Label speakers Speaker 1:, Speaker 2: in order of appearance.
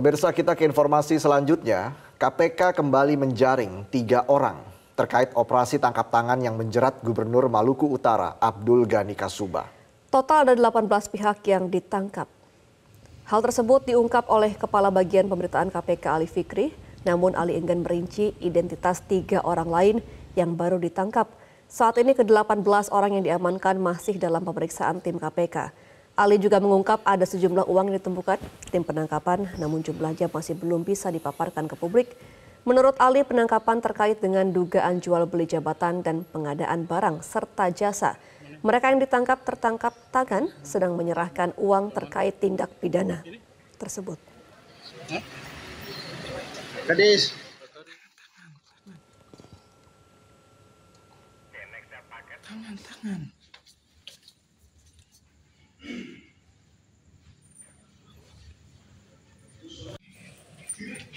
Speaker 1: Pemirsa kita ke informasi selanjutnya, KPK kembali menjaring tiga orang terkait operasi tangkap tangan yang menjerat Gubernur Maluku Utara Abdul Ghani Kasuba.
Speaker 2: Total ada 18 pihak yang ditangkap. Hal tersebut diungkap oleh Kepala Bagian Pemberitaan KPK Ali Fikri, namun Ali enggan merinci identitas tiga orang lain yang baru ditangkap. Saat ini ke-18 orang yang diamankan masih dalam pemeriksaan tim KPK. Ali juga mengungkap ada sejumlah uang yang ditemukan tim penangkapan namun jumlahnya masih belum bisa dipaparkan ke publik. Menurut Ali, penangkapan terkait dengan dugaan jual beli jabatan dan pengadaan barang serta jasa. Mereka yang ditangkap tertangkap tangan sedang menyerahkan uang terkait tindak pidana tersebut.
Speaker 1: Kedis.
Speaker 3: Tangan, tangan.